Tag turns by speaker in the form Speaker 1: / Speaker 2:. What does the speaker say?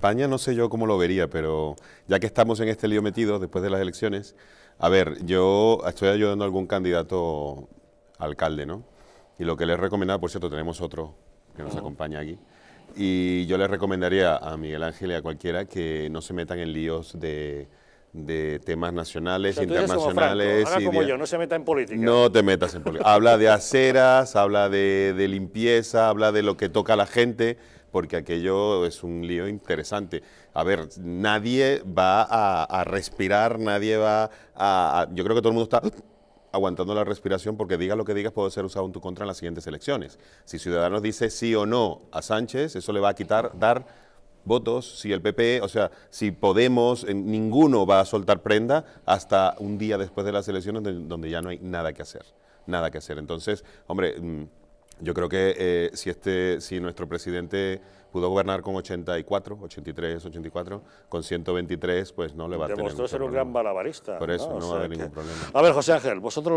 Speaker 1: España no sé yo cómo lo vería, pero ya que estamos en este lío metido después de las elecciones, a ver, yo estoy ayudando a algún candidato alcalde, ¿no? Y lo que he recomendado, por cierto, tenemos otro que nos acompaña aquí. Y yo les recomendaría a Miguel Ángel y a cualquiera que no se metan en líos de de temas nacionales, internacionales. como yo, no se
Speaker 2: meta en política. No te
Speaker 1: metas en política. habla de aceras, habla de, de, limpieza, habla de lo que toca a la gente, porque aquello es un lío interesante. A ver, nadie va a, respirar, nadie va a, Yo creo que todo el mundo está aguantando la respiración porque diga lo que digas puede ser usado en tu contra en las siguientes elecciones. Si Ciudadanos dice sí o no a Sánchez, eso le va a quitar, dar votos, si el PP, o sea, si Podemos, eh, ninguno va a soltar prenda hasta un día después de las elecciones donde ya no hay nada que hacer, nada que hacer. Entonces, hombre, mm, yo creo que eh, si, este, si nuestro presidente pudo gobernar con 84, 83, 84, con 123, pues no le va a tener Demostró ser un gran balabarista. Por eso, no, va a haber ningún problema. A ver, José Ángel, vosotros...